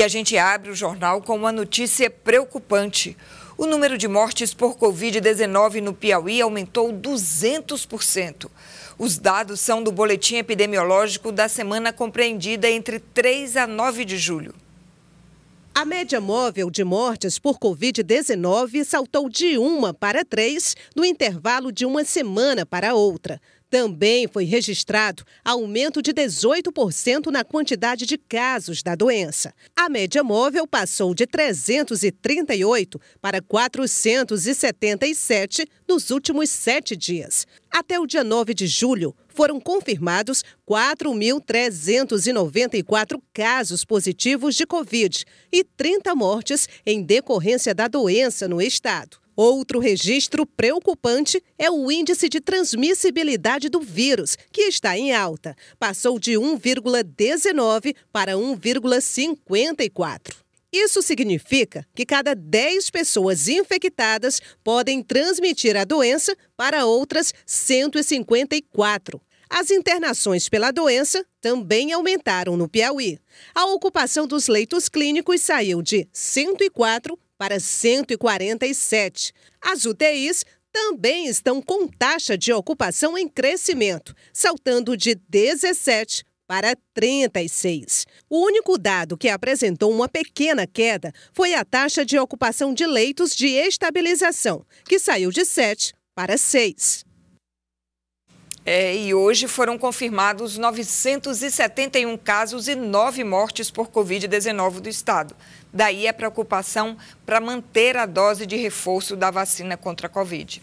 E a gente abre o jornal com uma notícia preocupante. O número de mortes por Covid-19 no Piauí aumentou 200%. Os dados são do boletim epidemiológico da semana compreendida entre 3 a 9 de julho. A média móvel de mortes por Covid-19 saltou de uma para três no intervalo de uma semana para outra. Também foi registrado aumento de 18% na quantidade de casos da doença. A média móvel passou de 338 para 477 nos últimos sete dias. Até o dia 9 de julho, foram confirmados 4.394 casos positivos de Covid e 30 mortes em decorrência da doença no estado. Outro registro preocupante é o índice de transmissibilidade do vírus, que está em alta. Passou de 1,19 para 1,54. Isso significa que cada 10 pessoas infectadas podem transmitir a doença para outras 154. As internações pela doença também aumentaram no Piauí. A ocupação dos leitos clínicos saiu de 104 para 147. As UTIs também estão com taxa de ocupação em crescimento, saltando de 17 para 36. O único dado que apresentou uma pequena queda foi a taxa de ocupação de leitos de estabilização, que saiu de 7 para 6. É, e hoje foram confirmados 971 casos e 9 mortes por Covid-19 do estado. Daí a preocupação para manter a dose de reforço da vacina contra a Covid.